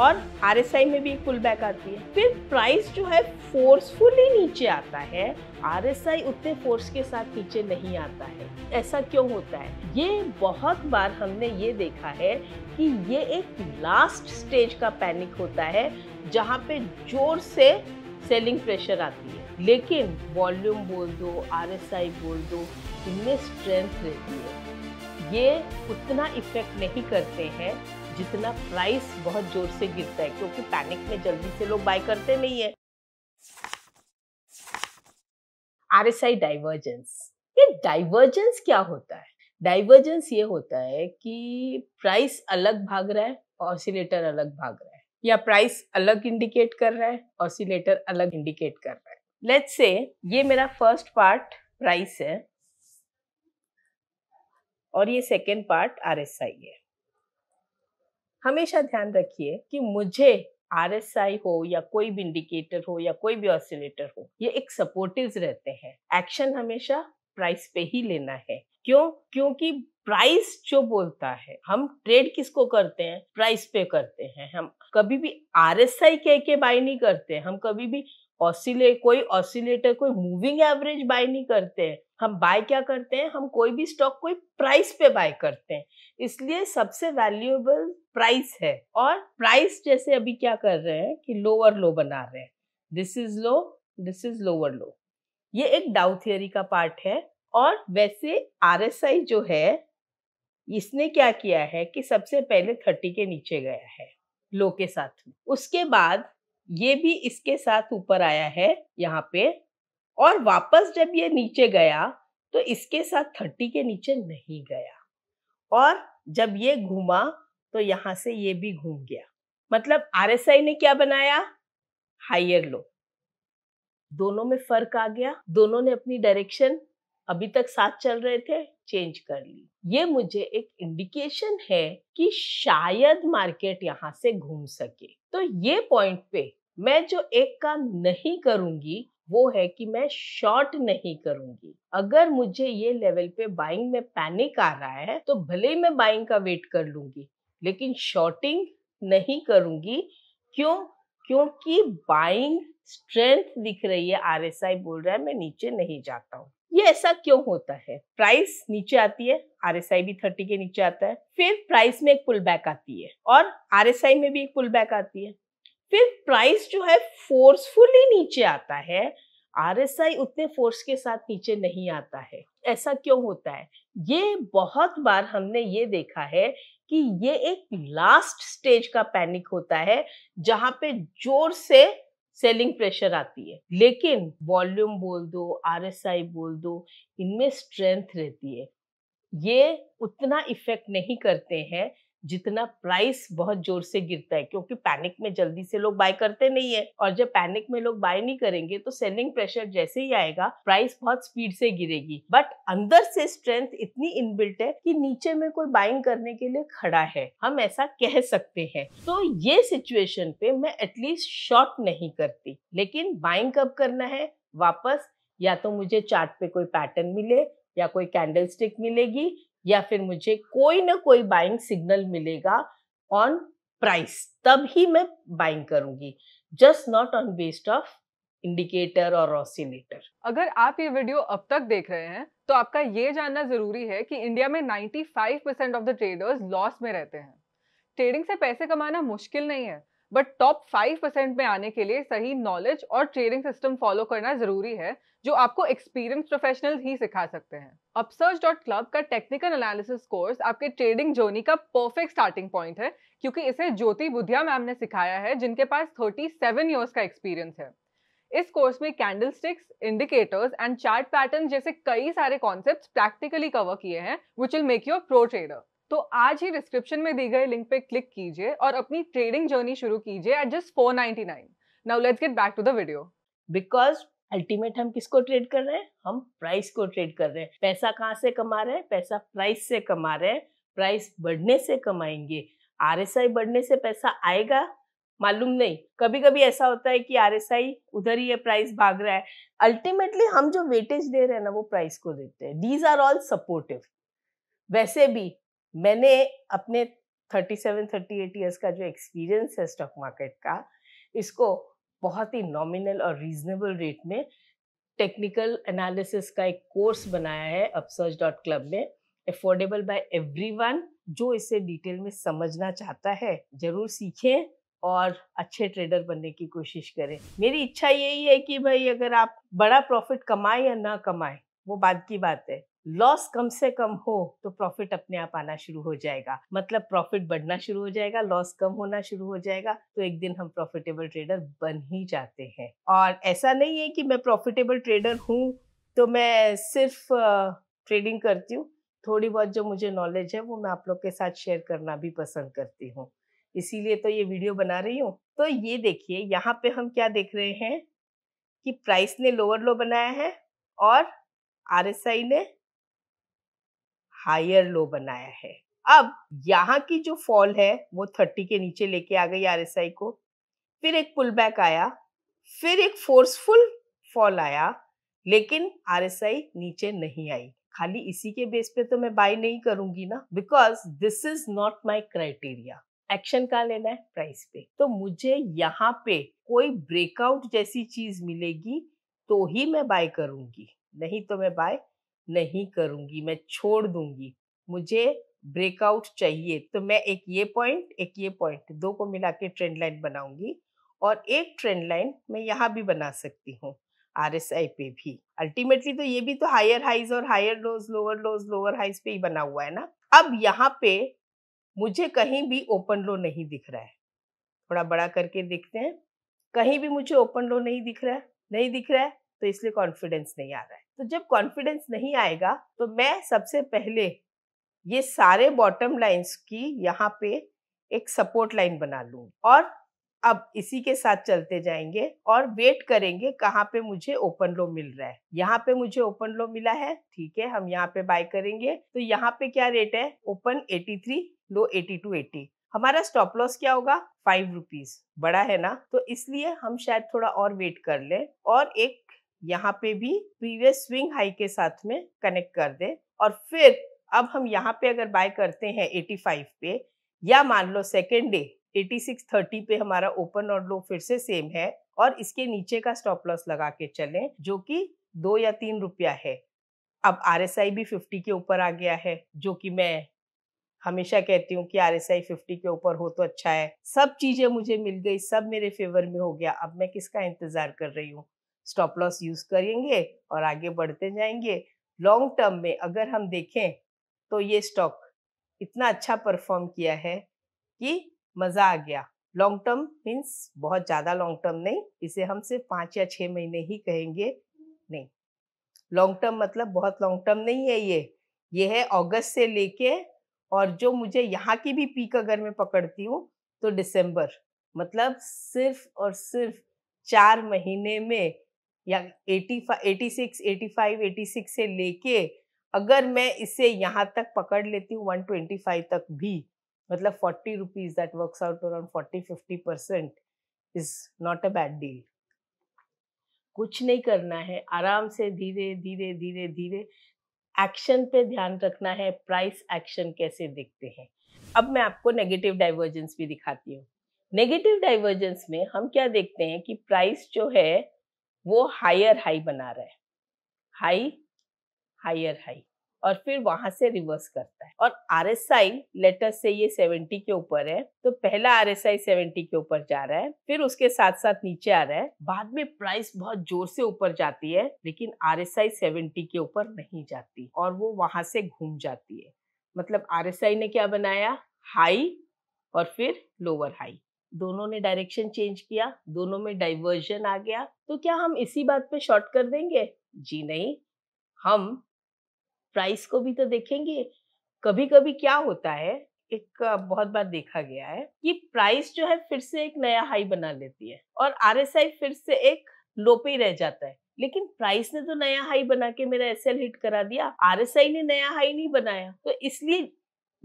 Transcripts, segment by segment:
और आर में भी पुल बैक आती है फिर प्राइस जो है फोर्सफुली नीचे आता है आर उतने फोर्स के साथ नीचे नहीं आता है ऐसा क्यों होता है ये बहुत बार हमने ये देखा है कि ये एक लास्ट स्टेज का पैनिक होता है जहाँ पे जोर से सेलिंग प्रेशर आती है लेकिन वॉल्यूम बोल दो आर बोल दो इनमें स्ट्रेंथ रहती है ये उतना इफेक्ट नहीं करते हैं जितना प्राइस बहुत जोर से गिरता है क्योंकि पैनिक में जल्दी से लोग बाय करते नहीं है आर एस आई डाइवर्जेंस ये डाइवर्जेंस क्या होता है डाइवर्जेंस ये होता है कि प्राइस अलग भाग रहा है ऑसिलेटर अलग भाग रहा है या प्राइस अलग इंडिकेट कर रहा है ऑसिलेटर अलग इंडिकेट कर रहा है लेट्स से ये मेरा फर्स्ट पार्ट प्राइस है और ये second part R S I है हमेशा ध्यान रखिए कि मुझे आर हो या कोई भी इंडिकेटर हो या कोई भी ऑसिलेटर हो ये एक सपोर्टिव रहते हैं एक्शन हमेशा प्राइस पे ही लेना है क्यों क्योंकि प्राइस जो बोलता है हम ट्रेड किसको करते हैं प्राइस पे करते हैं हम कभी भी आर एस आई कह के बाय नहीं करते हम कभी भी ऑसिले कोई ऑसिलेटर कोई मूविंग एवरेज बाय नहीं करते हैं हम बाय क्या करते हैं हम कोई भी स्टॉक कोई प्राइस पे बाय करते हैं इसलिए सबसे वैल्यूएबल प्राइस है और प्राइस जैसे अभी क्या कर रहे हैं कि लोअर लो बना रहे हैं this is low this is lower low ये एक डाउ थियरी का पार्ट है और वैसे आर जो है इसने क्या किया है कि सबसे पहले थर्टी के नीचे गया है लो के साथ में उसके बाद ये भी इसके साथ ऊपर आया है यहाँ पे और वापस जब ये नीचे गया तो इसके साथ थर्टी के नीचे नहीं गया और जब ये घूमा तो यहाँ से ये भी घूम गया मतलब आई ने क्या बनाया हायर लो दोनों में फर्क आ गया दोनों ने अपनी डायरेक्शन अभी तक साथ चल रहे थे चेंज कर ली ये मुझे एक इंडिकेशन है कि शायद मार्केट यहाँ से घूम सके तो ये पॉइंट पे मैं जो एक काम नहीं करूंगी वो है कि मैं शॉर्ट नहीं करूंगी अगर मुझे ये लेवल पे बाइंग में पैनिक आ रहा है तो भले ही मैं बाइंग का वेट कर लूंगी लेकिन शॉर्टिंग नहीं करूंगी क्यों क्योंकि बाइंग स्ट्रेंथ दिख रही है आर बोल रहा है मैं नीचे नहीं जाता हूँ ये ऐसा क्यों होता है प्राइस नीचे आती है आर एस आई भी थर्टी के नीचे आता है फिर प्राइस में एक पुल बैक आती है और आर एस आई में भी एक पुल बैक आती है फिर प्राइस जो है फोर्सफुली नीचे आता है आर एस आई उतने फोर्स के साथ नीचे नहीं आता है ऐसा क्यों होता है ये बहुत बार हमने ये देखा है कि ये एक लास्ट स्टेज का पैनिक होता है जहां पे जोर से सेलिंग प्रेशर आती है लेकिन वॉल्यूम बोल दो आरएसआई बोल दो इनमें स्ट्रेंथ रहती है ये उतना इफेक्ट नहीं करते हैं जितना प्राइस बहुत जोर से गिरता है क्योंकि पैनिक में जल्दी से लोग बाय करते नहीं है और जब पैनिक में लोग बाय नहीं करेंगे तो सेलिंग प्रेशर जैसे ही आएगा प्राइस बहुत स्पीड से गिरेगी बट अंदर से स्ट्रेंथ इतनी इनबिल्ट है कि नीचे में कोई बाइंग करने के लिए खड़ा है हम ऐसा कह सकते हैं तो ये सिचुएशन पे मैं एटलीस्ट शॉर्ट नहीं करती लेकिन बाइंग कब करना है वापस या तो मुझे चार्ट पे कोई पैटर्न मिले या कोई कैंडलस्टिक मिलेगी या फिर मुझे कोई ना कोई बाइंग सिग्नल मिलेगा ऑन प्राइस तब ही मैं बाइंग करूंगी just not on based of indicator और ऑसिलेटर अगर आप ये वीडियो अब तक देख रहे हैं तो आपका ये जानना जरूरी है कि इंडिया में 95% ऑफ द ट्रेडर्स लॉस में रहते हैं ट्रेडिंग से पैसे कमाना मुश्किल नहीं है बट टॉप फाइव परसेंट में आने के लिए सही नॉलेज और ट्रेनिंग सिस्टम फॉलो करना जरूरी है जो आपको एक्सपीरियंस प्रोफेशनल ही सिखा सकते हैं अपसर्च डॉट क्लब का टेक्निकल एनालिसिस कोर्स आपके ट्रेडिंग जर्नी का परफेक्ट स्टार्टिंग पॉइंट है क्योंकि इसे ज्योति बुधिया मैम ने सिखाया है जिनके पास थर्टी सेवन ईयर्स का एक्सपीरियंस है इस कोर्स में candle sticks indicators and chart pattern जैसे कई सारे कॉन्सेप्ट प्रैक्टिकली कवर किए हैं which will make you a pro trader तो आज ही डिस्क्रिप्शन में दी गई लिंक पे क्लिक कीजिए और अपनी ट्रेडिंग जर्नी शुरू कीजिए at just four ninety nine now let's get back to video because ultimate हम किसको ट्रेड कर रहे हैं हम प्राइस को ट्रेड कर रहे हैं पैसा कहाँ से कमा रहे हैं पैसा प्राइस से कमा रहे हैं प्राइस बढ़ने से कमाएंगे आर बढ़ने से पैसा आएगा मालूम नहीं कभी कभी ऐसा होता है कि आर उधर ही ये प्राइस भाग रहा है अल्टीमेटली हम जो वेटेज दे रहे हैं ना वो प्राइस को देते हैं दीज आर ऑल सपोर्टिव वैसे भी मैंने अपने 37, 38 इयर्स का जो एक्सपीरियंस है स्टॉक मार्केट का इसको बहुत ही नॉमिनल और रीजनेबल रेट में टेक्निकल एनालिसिस का एक कोर्स बनाया है अपसर्च डॉट क्लब में अफोर्डेबल बाय एवरीवन जो इसे डिटेल में समझना चाहता है जरूर सीखें और अच्छे ट्रेडर बनने की कोशिश करें मेरी इच्छा यही है कि भाई अगर आप बड़ा प्रॉफिट कमाएं या ना कमाएं वो बाद की बात है लॉस कम से कम हो तो प्रॉफिट अपने आप आना शुरू हो जाएगा मतलब प्रॉफिट बढ़ना शुरू हो जाएगा लॉस कम होना शुरू हो जाएगा तो एक दिन हम प्रॉफिटेबल ट्रेडर बन ही जाते हैं और ऐसा नहीं है कि मैं प्रॉफिटेबल ट्रेडर हूँ तो मैं सिर्फ ट्रेडिंग करती हूँ थोड़ी बहुत जो मुझे नॉलेज है वो मैं आप लोग के साथ शेयर करना भी पसंद करती हूँ इसीलिए तो ये वीडियो बना रही हूँ तो ये देखिए यहाँ पे हम क्या देख रहे हैं कि प्राइस ने लोअर लो बनाया है और आर ने हायर लो बनाया है अब यहाँ की जो फॉल है वो थर्टी के नीचे लेके आ गई आर को फिर एक पुल बैक आया फिर एक फोर्सफुल फॉल आया लेकिन आर नीचे नहीं आई खाली इसी के बेस पे तो मैं बाई नहीं करूंगी ना because this is not my criteria action का लेना है प्राइस पे तो मुझे यहाँ पे कोई ब्रेकआउट जैसी चीज मिलेगी तो ही मैं बाय करूंगी नहीं तो मैं बाय नहीं करूँगी मैं छोड़ दूंगी मुझे ब्रेकआउट चाहिए तो मैं एक ये पॉइंट एक ये पॉइंट दो को मिला के ट्रेंड लाइन बनाऊंगी और एक ट्रेंड लाइन मैं यहाँ भी बना सकती हूँ आर एस आई पे भी अल्टीमेटली तो ये भी तो हायर हाइज और higher lows lower lows lower highs पे ही बना हुआ है ना अब यहाँ पे मुझे कहीं भी ओपन लो नहीं दिख रहा है थोड़ा बड़ा करके देखते हैं कहीं भी मुझे ओपन लो नहीं दिख रहा है नहीं दिख रहा है तो इसलिए कॉन्फिडेंस नहीं आ रहा है तो जब कॉन्फिडेंस नहीं आएगा तो मैं सबसे पहले ये सारे बॉटम लाइंस की यहाँ पे एक सपोर्ट लाइन बना लूँ और अब इसी के साथ चलते जाएंगे और वेट करेंगे कहाँ पे मुझे ओपन लो मिल रहा है यहाँ पे मुझे ओपन लो मिला है ठीक है हम यहाँ पे बाय करेंगे तो यहाँ पे क्या रेट है ओपन 83 लो 82 80 हमारा स्टॉप लॉस क्या होगा फाइव रुपीज बड़ा है ना तो इसलिए हम शायद थोड़ा और वेट कर ले और एक यहाँ पे भी प्रीवियस स्विंग हाई के साथ में कनेक्ट कर दे और फिर अब हम यहाँ पे अगर बाय करते हैं 85 पे या मान लो सेकेंड डे 8630 पे हमारा ओपन और लो फिर से सेम है और इसके नीचे का स्टॉप लॉस लगा के चले जो कि दो या तीन रुपया है अब आर भी फिफ्टी के ऊपर आ गया है जो कि मैं हमेशा कहती हूँ कि आर एस आई फिफ्टी के ऊपर हो तो अच्छा है सब चीजें मुझे मिल गई सब मेरे फेवर में हो गया अब मैं किसका इंतजार कर रही हूँ स्टॉप लॉस यूज करेंगे और आगे बढ़ते जाएंगे लॉन्ग टर्म में अगर हम देखें तो ये स्टॉक इतना अच्छा परफॉर्म किया है कि मज़ा आ गया लॉन्ग टर्म मीन्स बहुत ज़्यादा लॉन्ग टर्म नहीं इसे हम सिर्फ पाँच या छः महीने ही कहेंगे नहीं लॉन्ग टर्म मतलब बहुत लॉन्ग टर्म नहीं है ये ये है अगस्त से लेके और जो मुझे यहाँ की भी पीक अगर मैं पकड़ती हूँ तो दिसंबर मतलब सिर्फ और सिर्फ चार महीने में या 85, 86, 85, 86 से लेके अगर मैं इसे यहाँ तक पकड़ लेती हूँ 125 तक भी मतलब forty rupees that works out around forty fifty percent is not a bad deal कुछ नहीं करना है आराम से धीरे धीरे धीरे धीरे एक्शन पे ध्यान रखना है प्राइस एक्शन कैसे देखते हैं अब मैं आपको नेगेटिव डाइवर्जेंस भी दिखाती हूँ नेगेटिव डाइवर्जेंस में हम क्या देखते हैं कि प्राइस जो है वो हायर हाई बना रहा है हाई हायर हाई और फिर वहां से रिवर्स करता है और आर एस आई लेटर से ये सेवेंटी के ऊपर है तो पहला आर एस आई सेवेंटी के ऊपर जा रहा है फिर उसके साथ साथ नीचे आ रहा है बाद में प्राइस बहुत जोर से ऊपर जाती है लेकिन आर एस आई सेवेंटी के ऊपर नहीं जाती और वो वहां से घूम जाती है मतलब आर एस आई ने क्या बनाया हाई और फिर लोअर हाई दोनों ने डायरेक्शन चेंज किया दोनों में डाइवर्जन आ गया तो क्या हम इसी बात पे शॉर्ट कर देंगे जी नहीं हम प्राइस को भी तो देखेंगे कभी कभी क्या होता है एक बहुत बार देखा गया है कि प्राइस जो है फिर से एक नया हाई बना लेती है और आर फिर से एक लो पे रह जाता है लेकिन प्राइस ने तो नया हाई बना के मेरा एसएल हिट करा दिया आरएसआई ने नया हाई नहीं बनाया तो इसलिए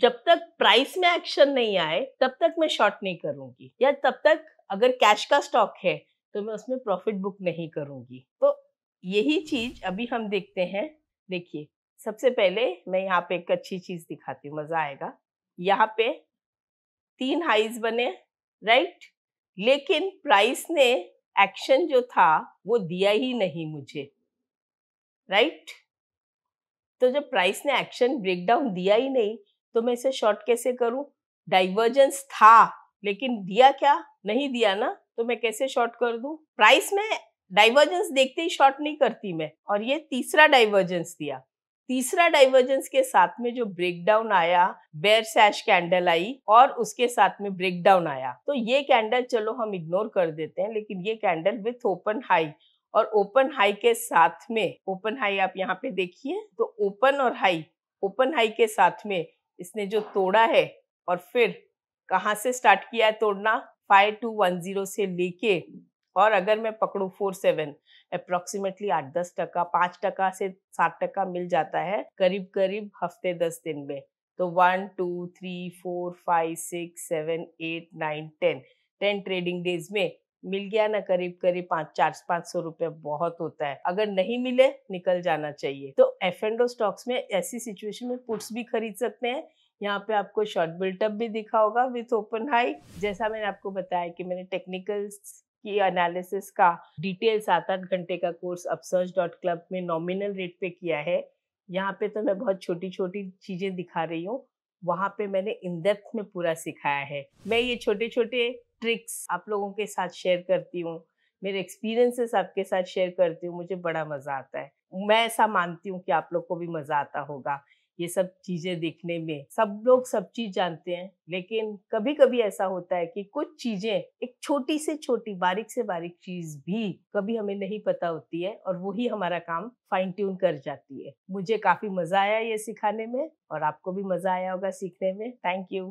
जब तक प्राइस में एक्शन नहीं आए तब तक मैं शॉर्ट नहीं करूंगी या तब तक अगर कैश का स्टॉक है तो मैं उसमें प्रॉफिट बुक नहीं करूंगी तो यही चीज अभी हम देखते हैं देखिए सबसे पहले मैं यहाँ पे एक अच्छी चीज दिखाती हूँ मजा आएगा यहाँ पे तीन हाइज बने राइट लेकिन प्राइस ने एक्शन जो था वो दिया ही नहीं मुझे राइट तो जब प्राइस ने एक्शन ब्रेकडाउन दिया ही नहीं तो मैं इसे शॉर्ट कैसे करूं डाइवर्जेंस था लेकिन दिया क्या नहीं दिया ना तो मैं कैसे शॉर्ट कर दूं प्राइस में डाइवर्जेंस देखते ही शॉर्ट नहीं करती मैं और ये तीसरा डाइवर्जेंस दिया तीसरा डाइवर्जेंस के साथ में जो ब्रेकडाउन आया बेर सैश कैंडल आई और उसके साथ में ब्रेकडाउन आया तो ये कैंडल चलो हम इग्नोर कर देते हैं लेकिन ये कैंडल विथ ओपन हाई और ओपन हाई के साथ में ओपन हाई आप यहाँ पे देखिए तो ओपन और हाई ओपन हाई के साथ में इसने जो तोड़ा है और फिर कहाँ से स्टार्ट किया है तोड़ना फाइव टू वन जीरो से लेके और अगर मैं पकड़ू फोर सेवन अप्रोक्सीमेटली आठ दस टका पाँच टका से सात टका मिल जाता है करीब करीब हफ्ते दस दिन में तो one two three four five six seven eight nine ten ten trading days में मिल गया ना करीब करीब पाँच चार पाँच सौ रुपये बहुत होता है अगर नहीं मिले निकल जाना चाहिए तो एफ एंड ओ स्टॉक्स में ऐसी सिचुएशन में पुट्स भी खरीद सकते हैं यहाँ पे आपको शॉर्ट बिल्टअप भी दिखा होगा विथ ओपन हाई जैसा मैंने आपको बताया कि मैंने टेक्निकल्स की एनालिसिस का डिटेल सात आठ घंटे का कोर्स अपसर्च डॉट क्लब में नॉमिनल रेट पे किया है यहाँ पे तो मैं बहुत छोटी छोटी चीज़ें दिखा रही हूँ वहाँ पे मैंने इन डेप्थ में पूरा सिखाया है मैं ये छोटे छोटे ट्रिक्स आप लोगों के साथ शेयर करती हूँ मेरे एक्सपीरियंसेस आपके साथ शेयर करती हूँ मुझे बड़ा मज़ा आता है मैं ऐसा मानती हूँ कि आप लोग को भी मज़ा आता होगा ये सब चीज़ें देखने में सब लोग सब चीज़ जानते हैं लेकिन कभी कभी ऐसा होता है कि कुछ चीज़ें एक छोटी से छोटी बारीक से बारीक चीज़ भी कभी हमें नहीं पता होती है और वही हमारा काम फाइन ट्यून कर जाती है मुझे काफ़ी मज़ा आया ये सिखाने में और आपको भी मज़ा आया होगा सीखने में थैंक यू